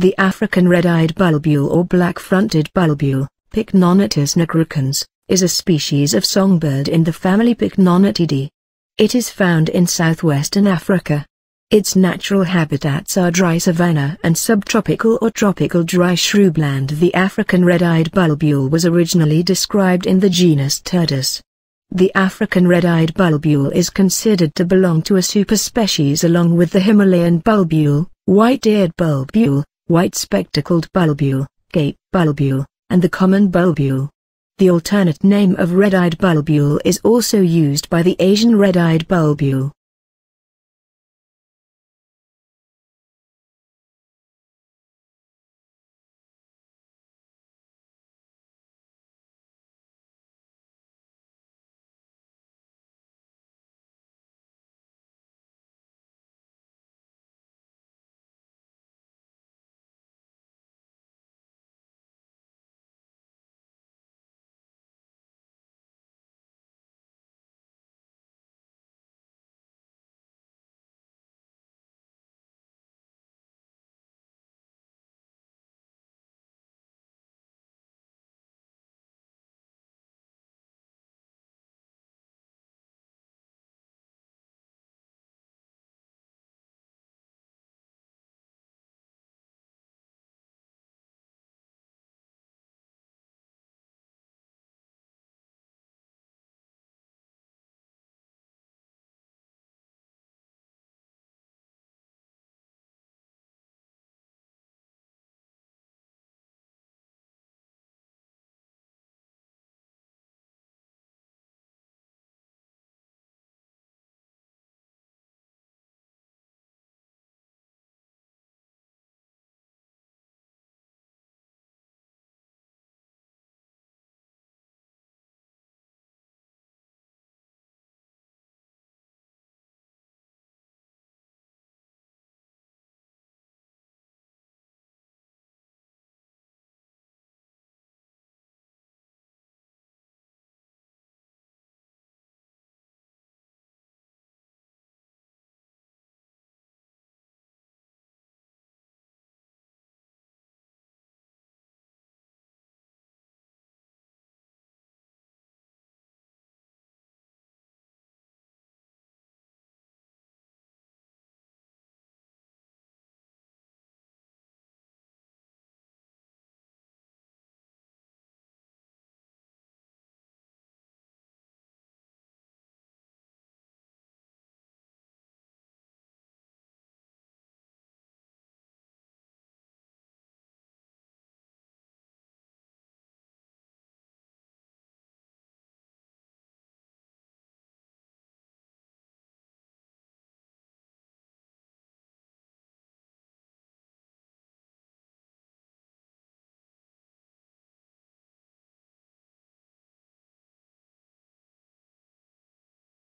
The African red-eyed bulbul or black-fronted bulbul, Pycnonotus nigricans, is a species of songbird in the family Pycnonotidae. It is found in southwestern Africa. Its natural habitats are dry savanna and subtropical or tropical dry shrubland. The African red-eyed bulbul was originally described in the genus Turdus. The African red-eyed bulbul is considered to belong to a superspecies along with the Himalayan bulbul, white-eared bulbul, white-spectacled bulbule, gape bulbule, and the common bulbule. The alternate name of red-eyed bulbule is also used by the Asian red-eyed bulbule.